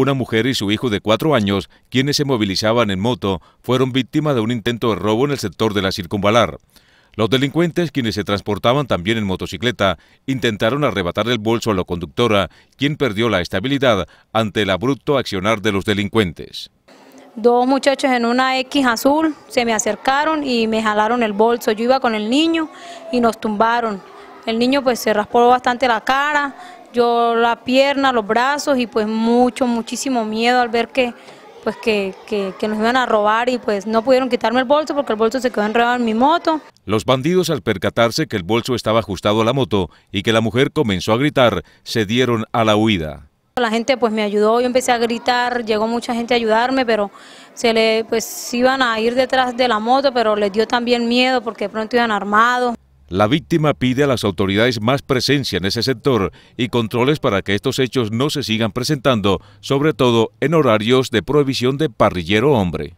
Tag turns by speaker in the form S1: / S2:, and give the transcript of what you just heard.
S1: Una mujer y su hijo de cuatro años, quienes se movilizaban en moto, fueron víctimas de un intento de robo en el sector de la circunvalar. Los delincuentes, quienes se transportaban también en motocicleta, intentaron arrebatar el bolso a la conductora, quien perdió la estabilidad ante el abrupto accionar de los delincuentes.
S2: Dos muchachos en una X azul se me acercaron y me jalaron el bolso. Yo iba con el niño y nos tumbaron. El niño pues se raspó bastante la cara, yo la pierna, los brazos y pues mucho, muchísimo miedo al ver que pues que, que, nos iban a robar y pues no pudieron quitarme el bolso porque el bolso se quedó enredado en mi moto.
S1: Los bandidos al percatarse que el bolso estaba ajustado a la moto y que la mujer comenzó a gritar, se dieron a la huida.
S2: La gente pues me ayudó, yo empecé a gritar, llegó mucha gente a ayudarme, pero se le pues iban a ir detrás de la moto, pero les dio también miedo porque pronto iban armados.
S1: La víctima pide a las autoridades más presencia en ese sector y controles para que estos hechos no se sigan presentando, sobre todo en horarios de prohibición de parrillero hombre.